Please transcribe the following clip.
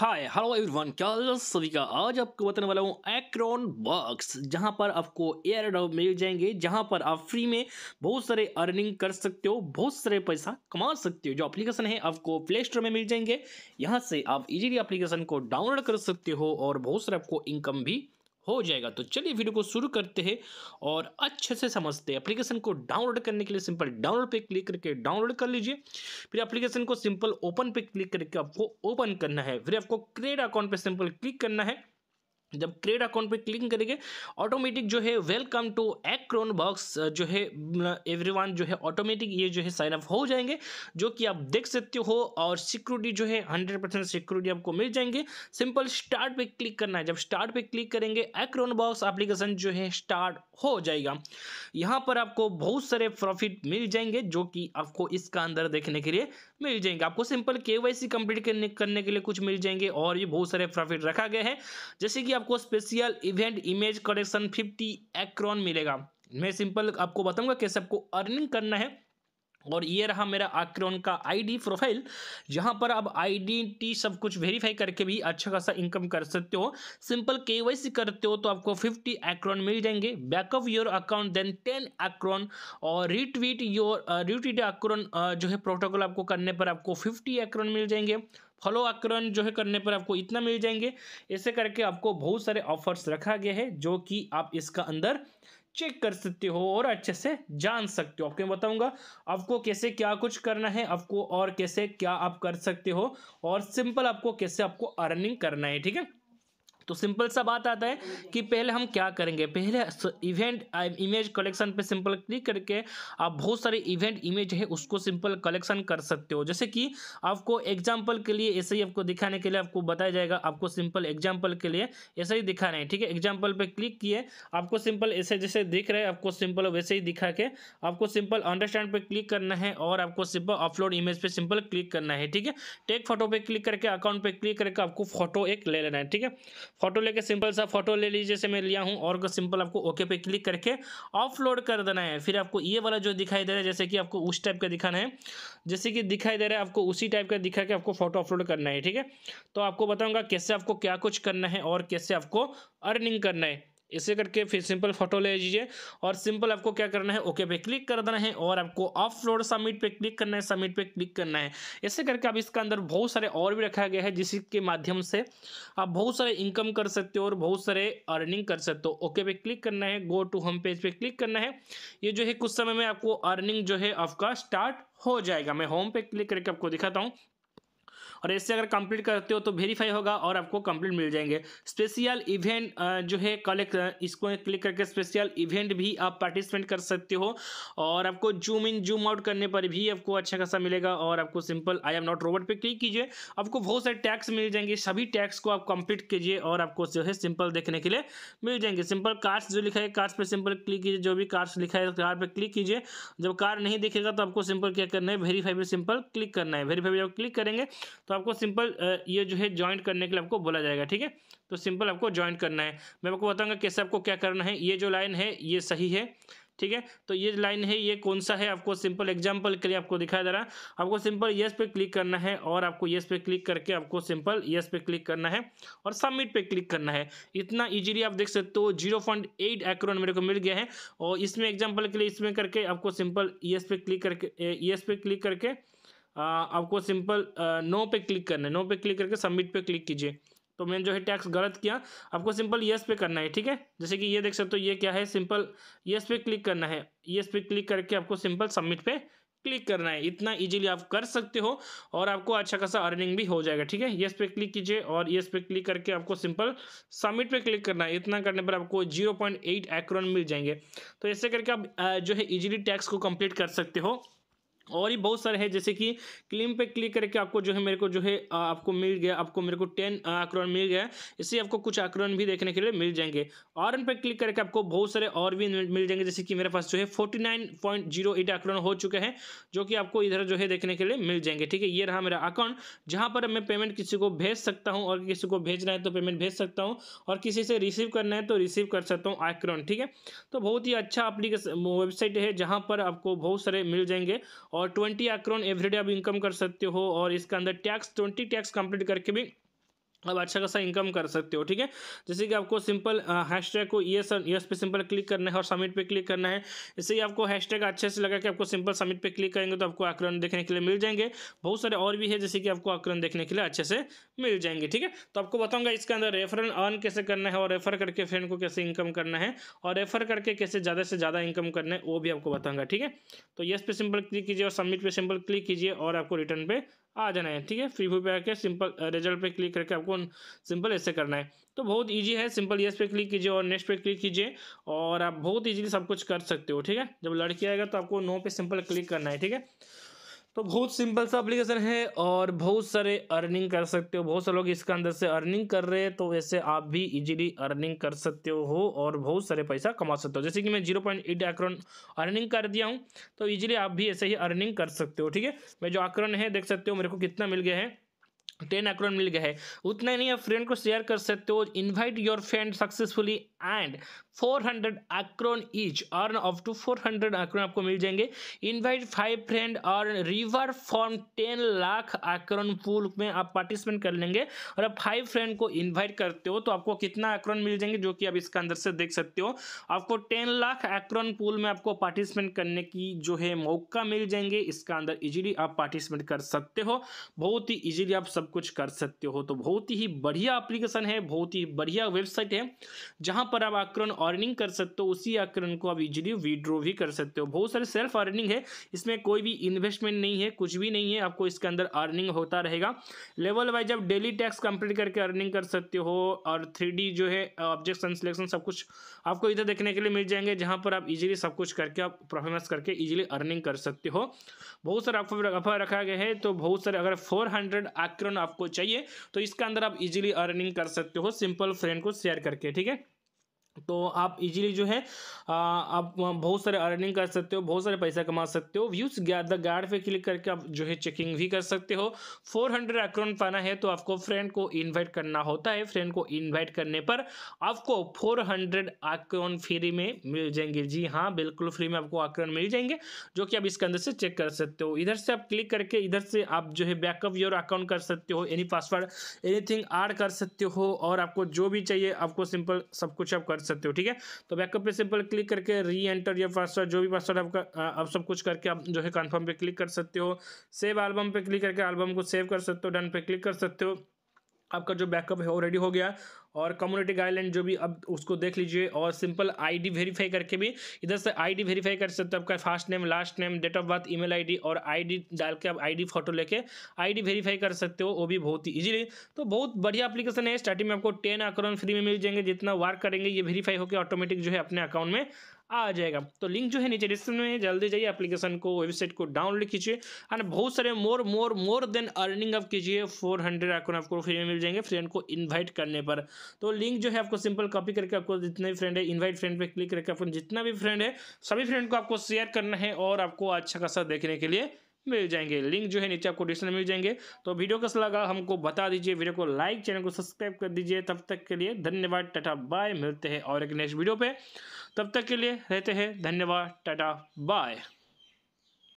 hi hello everyone क्या सभी का आज आपको बताने वाला हूँ एक्रॉन बॉक्स जहाँ पर आपको एयर ड्रॉप मिल जाएंगे जहाँ पर आप फ्री में बहुत सारे अर्निंग कर सकते हो बहुत सारे पैसा कमा सकते हो जो एप्लीकेशन है आपको प्ले स्टोर में मिल जाएंगे यहाँ से आप इजीली एप्लीकेशन को डाउनलोड कर सकते हो और बहुत सारे आपको इनकम भी हो जाएगा तो चलिए वीडियो को शुरू करते हैं और अच्छे से समझते हैं एप्लीकेशन को डाउनलोड करने के लिए सिंपल डाउनलोड पे क्लिक करके डाउनलोड कर लीजिए फिर एप्लीकेशन को सिंपल ओपन पे क्लिक करके आपको ओपन करना है फिर आपको क्रिएट अकाउंट पे सिंपल क्लिक करना है जब क्रिएट अकाउंट पे क्लिक करेंगे ऑटोमेटिक जो है वेलकम टू एक्रोन बॉक्स जो है एवरीवन जो है ऑटोमेटिक ये जो है साइन अप हो जाएंगे जो कि आप देख सकते हो और सिक्योरिटी जो है हंड्रेड परसेंट सिक्योरिटी आपको मिल जाएंगे सिंपल स्टार्ट पे क्लिक करना है जब स्टार्ट पे क्लिक करेंगे एक्रोन बॉक्स एप्लीकेशन जो है स्टार्ट हो जाएगा यहाँ पर आपको बहुत सारे प्रॉफिट मिल जाएंगे जो कि आपको इसका अंदर देखने के लिए मिल जाएंगे आपको सिंपल के वाई सी कंप्लीट करने के लिए कुछ मिल जाएंगे और ये बहुत सारे प्रॉफिट रखा गया है जैसे कि आपको special event image correction fifty एक्रॉन मिलेगा मैं सिंपल आपको बताऊंगा कैसे आपको अर्निंग करना है और ये रहा मेरा आक्रोन का आईडी प्रोफाइल जहाँ पर आप आईडेंटिटी सब कुछ वेरीफाई करके भी अच्छा खासा इनकम कर सकते हो सिंपल केवाईसी करते हो तो आपको 50 एक्रोन मिल जाएंगे बैकअप योर अकाउंट देन 10 एक्रोन और रिट्वीट योर रिट्वीट आक्रोन जो है प्रोटोकॉल आपको करने पर आपको 50 एक्रोन मिल जाएंगे फॉलो आक्रमण जो है करने पर आपको इतना मिल जाएंगे ऐसे करके आपको बहुत सारे ऑफर्स रखा गया है जो कि आप इसका अंदर चेक कर सकते हो और अच्छे से जान सकते हो आपको मैं बताऊंगा आपको कैसे क्या कुछ करना है आपको और कैसे क्या आप कर सकते हो और सिंपल आपको कैसे आपको अर्निंग करना है ठीक है तो सिंपल सा बात आता है कि पहले हम क्या करेंगे पहले इवेंट इमेज कलेक्शन पे सिंपल क्लिक करके आप बहुत सारे इवेंट इमेज है उसको सिंपल कलेक्शन कर सकते हो जैसे कि आपको एग्जाम्पल के लिए ऐसे ही आपको दिखाने के लिए आपको बताया जाएगा आपको सिंपल एग्जाम्पल के लिए ऐसे ही दिखा रहे हैं ठीक है एग्जाम्पल पे क्लिक किए आपको सिंपल ऐसे जैसे दिख रहे हैं आपको सिंपल वैसे ही दिखा के आपको सिंपल अंडरस्टैंड पे क्लिक करना है और आपको सिंपल अपलोड इमेज पे सिंपल क्लिक करना है ठीक है टेक फोटो पे क्लिक करके अकाउंट पे क्लिक करके आपको फोटो एक ले लेना है ठीक है फोटो लेके सिंपल सा फोटो ले लीजिए जैसे मैं लिया हूँ और सिंपल आपको ओके पे क्लिक करके ऑफलोड कर देना है फिर आपको ये वाला जो दिखाई दे रहा है जैसे कि आपको उस टाइप का दिखाना है जैसे कि दिखाई दे रहा है आपको उसी टाइप का दिखा के आपको फोटो अपलोड करना है ठीक है तो आपको बताऊँगा कैसे आपको क्या कुछ करना है और कैसे आपको अर्निंग करना है इसे करके फिर सिंपल फोटो ले लीजिए और सिंपल आपको क्या करना है ओके पे क्लिक कर देना है और आपको रोड सबमिट पे क्लिक करना है सबमिट पे क्लिक करना है ऐसे करके आप इसके अंदर बहुत सारे और भी रखा गया है जिसके माध्यम से आप बहुत सारे इनकम कर सकते हो और बहुत सारे अर्निंग कर सकते हो ओके पे क्लिक करना है गो टू होम पेज पे क्लिक करना है ये जो है कुछ समय में आपको अर्निंग जो है आपका स्टार्ट हो जाएगा मैं होम पे क्लिक करके आपको दिखाता हूँ और ऐसे अगर कंप्लीट करते हो तो वेरीफाई होगा और आपको कंप्लीट मिल जाएंगे स्पेशल इवेंट जो है कलेक्ट इसको क्लिक करके स्पेशल इवेंट भी आप पार्टिसिपेंट कर सकते हो और आपको जूम इन जूम आउट करने पर भी आपको अच्छा खासा मिलेगा और आपको simple I am not robot पर क्लिक कीजिए आपको बहुत सारे टैक्स मिल जाएंगे सभी टैक्स को आप कंप्लीट कीजिए और आपको जो है सिंपल देखने के लिए मिल जाएंगे सिंपल कार्ड्स जो लिखा है कार्ड्स पर सिंपल क्लिक कीजिए जो भी कार्ड्स लिखा है कार पर क्लिक कीजिए जब कार्ड नहीं दिखेगा तो आपको सिंपल क्या करना है वेरीफाई पर सिंपल क्लिक करना है वेरीफाई पर जब क्लिक करेंगे तो आपको सिंपल ये जो है ज्वाइंट करने के लिए आपको बोला जाएगा ठीक है तो सिंपल आपको ज्वाइंट करना है मैं आपको बताऊंगा कैसे आपको क्या करना है ये जो लाइन है ये सही है ठीक है तो ये लाइन है ये कौन सा है आपको सिंपल एग्जाम्पल के लिए आपको दिखाया जा रहा है आपको सिंपल यस पे क्लिक करना है और आपको येस पे क्लिक करके आपको सिंपल यस पे क्लिक करना है और सबमिट पे क्लिक करना है इतना इजीली आप देख सकते हो जीरो पॉइंट एट एक्रोन मेरे को मिल गया है और इसमें एग्जाम्पल के लिए इसमें करके आपको सिंपल यस पे क्लिक करके यस पे क्लिक करके आपको सिंपल नो पे क्लिक करना है नो पे क्लिक करके सबमिट पे क्लिक कीजिए तो मैंने जो है टैक्स गलत किया आपको सिंपल यस पे करना है ठीक है जैसे कि ये देख सकते हो तो ये क्या है सिंपल यस पे क्लिक करना है यस पे क्लिक करके आपको सिंपल सबमिट पे क्लिक करना है इतना इजीली आप कर सकते हो और आपको अच्छा खासा अर्निंग भी हो जाएगा ठीक है येस पे क्लिक कीजिए और येस पे क्लिक करके आपको सिंपल सबमिट पे क्लिक करना है इतना करने पर आपको 0.8 पॉइंट मिल जाएंगे तो ऐसे करके आप जो है इजीली टैक्स को कंप्लीट कर सकते हो और ही बहुत सारे हैं जैसे कि क्लेम पे क्लिक करके आपको जो है मेरे को जो है आपको मिल गया आपको मेरे को टेन आक्रमण मिल गया इससे आपको कुछ आक्रमण भी देखने के लिए मिल जाएंगे ऑरन पे क्लिक करके आपको बहुत सारे और भी मिल जाएंगे जैसे कि मेरे पास जो है forty nine point zero eight आक्रमण हो चुके हैं जो कि आपको इधर जो है देखने के लिए मिल जाएंगे ठीक है ये रहा मेरा अकाउंट जहाँ पर मैं पेमेंट किसी को भेज सकता हूँ और किसी को भेजना है तो पेमेंट भेज सकता हूँ और किसी से रिसीव करना है तो रिसीव कर सकता हूँ आक्रमण ठीक है तो बहुत ही अच्छा अपलीकेशन वेबसाइट है जहाँ पर आपको बहुत सारे मिल जाएंगे और ट्वेंटी अक्रोन एवरीडे आप इनकम कर सकते हो और इसके अंदर टैक्स ट्वेंटी टैक्स कंप्लीट करके भी अब अच्छा खासा इनकम कर सकते हो ठीक है जैसे कि आपको सिंपल हैश टैग को ये सर यस पे सिंपल क्लिक करना है और सबमिट पे क्लिक करना है इससे ही आपको हैश टैग अच्छे से लगा कि आपको सिंपल सबमिट पे क्लिक करेंगे तो आपको आकलन देखने के लिए मिल जाएंगे बहुत सारे और भी है जैसे कि आपको आकलन देखने के लिए अच्छे से मिल जाएंगे ठीक है तो आपको बताऊंगा इसके अंदर रेफरल अर्न कैसे करना है और रेफर करके फ्रेंड को कैसे इनकम करना है और रेफर करके कैसे ज़्यादा से ज़्यादा इनकम करना है वो भी आपको बताऊँगा ठीक है तो येस पे सिंपल क्लिक कीजिए और सबमिट पे सिंपल क्लिक कीजिए और आपको रिटर्न पर आ जाना है ठीक है फ्री व्यू पे आके सिंपल रिजल्ट पे क्लिक करके आपको सिंपल ऐसे करना है तो बहुत ईजी है सिंपल येस पे क्लिक कीजिए और नेक्स्ट पे क्लिक कीजिए और आप बहुत ईजिली सब कुछ कर सकते हो ठीक है जब लड़की आएगा तो आपको नो पे सिंपल क्लिक करना है ठीक है तो बहुत सिंपल सा अप्लीकेशन है और बहुत सारे अर्निंग कर सकते हो बहुत सारे लोग इसके अंदर से अर्निंग कर रहे हैं तो वैसे आप भी इजीली अर्निंग कर सकते हो और बहुत सारे पैसा कमा सकते हो जैसे कि मैं जीरो पॉइंट एट आक्रोन अर्निंग कर दिया हूँ तो इजीली आप भी ऐसे ही अर्निंग कर सकते हो ठीक है मैं जो आक्रोन है देख सकते हो मेरे को कितना मिल गया है टेन अक्रोन मिल गया है उतना ही नहीं आप फ्रेंड को शेयर कर सकते हो invite your friend successfully and four hundred अक्रोन each earn up to four hundred अक्रोन आपको मिल जाएंगे इनवाइट फाइव फ्रेंड और रिवर फॉर्म टेन लाख अक्रोन पूल में आप पार्टिसिपेट कर लेंगे और आप फाइव फ्रेंड को इनवाइट करते हो तो आपको कितना अक्रोन मिल जाएंगे जो कि आप इसका अंदर से देख सकते हो आपको टेन लाख एक्रोन पूल में आपको पार्टिसिपेट करने की जो है मौका मिल जाएंगे इसका अंदर इजिली आप पार्टिसिपेट कर सकते हो बहुत ही इजीली आप सब कुछ कर सकते हो तो बहुत ही बढ़िया अप्लीकेशन है बहुत ही बढ़िया वेबसाइट है जहाँ पर आप अक्रोन और अर्निंग कर सकते हो उसी आकरण को आप इजीली विड्रॉ भी कर सकते हो बहुत सारे सेल्फ अर्निंग है इसमें कोई भी इन्वेस्टमेंट नहीं है कुछ भी नहीं है आपको इसके अंदर अर्निंग होता रहेगा लेवल वाइज आप डेली टैक्स कंप्लीट करके अर्निंग कर सकते हो और थ्री जो है ऑब्जेक्शन सिलेक्शन सब कुछ आपको इधर देखने के लिए मिल जाएंगे जहाँ पर आप इजिली सब कुछ करके आप परफॉर्मेंस करके इजीली अर्निंग कर सकते हो बहुत सारे आपको ऑफर रखा गया है तो बहुत सारे अगर फोर हंड्रेड आक्रन आपको चाहिए तो इसके अंदर आप इजीली अर्निंग कर सकते हो सिंपल फ्रेंड को शेयर करके ठीक है तो आप इजीली जो है आ, आप बहुत सारे अर्निंग कर सकते हो बहुत सारे पैसा कमा सकते हो व्यूज़ द गार्ड पे क्लिक करके आप जो है चेकिंग भी कर सकते हो 400 हंड्रेड अकाउंट पाना है तो आपको फ्रेंड को इनवाइट करना होता है फ्रेंड को इनवाइट करने पर आपको 400 हंड्रेड अकाउंट फ्री में मिल जाएंगे जी हाँ बिल्कुल फ्री में आपको अकाउंट मिल जाएंगे जो कि आप इसके अंदर से चेक कर सकते हो इधर से आप क्लिक करके इधर से आप जो है बैकअप योर अकाउंट कर सकते हो एनी पासवर्ड एनीथिंग ऐड कर सकते हो और आपको जो भी चाहिए आपको सिंपल सब कुछ आप कर सकते हो ठीक है तो बैकअप पे सिंपल क्लिक करके री एंटर या पासवर्ड जो भी पासवर्ड आपका आप सब कुछ करके आप जो है कन्फर्म पे क्लिक कर सकते हो सेव एल्बम पे क्लिक करके एल्बम को सेव कर सकते हो डन पे क्लिक कर सकते हो आपका जो बैकअप है ऑलरेडी हो गया और कम्युनिटी गाइडलाइन जो भी अब उसको देख लीजिए और सिंपल आईडी वेरीफाई करके भी इधर से आईडी वेरीफाई कर सकते हो आपका first name last name date of birth email ID और आईडी डाल के आप आईडी फोटो लेके आईडी वेरीफाई कर सकते हो वो भी बहुत ही इजीली तो बहुत बढ़िया अपलीकेशन है स्टार्टिंग में आपको टेन अकाउंट फ्री में मिल जाएंगे जितना वार्क करेंगे ये वेरीफाई होकर ऑटोमेटिक जो है अपने अकाउंट में आ जाएगा तो लिंक जो है नीचे डिस्क्रिप्शन में जल्दी जाइए एप्लीकेशन को वेबसाइट को डाउनलोड कीजिए और बहुत सारे more more more than earning up कीजिए फोर हंड्रेड आइकन आपको फ्री में मिल जाएंगे फ्रेंड को इन्वाइट करने पर तो लिंक जो है आपको सिंपल कॉपी करके आपको जितने भी फ्रेंड है इन्वाइट फ्रेंड पर क्लिक करके आपको जितना भी फ्रेंड है सभी फ्रेंड को आपको शेयर करना है और आपको अच्छा खासा देखने के लिए मिल जाएंगे लिंक जो है नीचे आपको डिस्क्रिप्शन मिल जाएंगे तो वीडियो कैसा लगा हमको बता दीजिए वीडियो को लाइक चैनल को सब्सक्राइब कर दीजिए तब तक के लिए धन्यवाद टाटा बाय मिलते हैं और एक नेक्स्ट वीडियो पे तब तक के लिए रहते हैं धन्यवाद टाटा बाय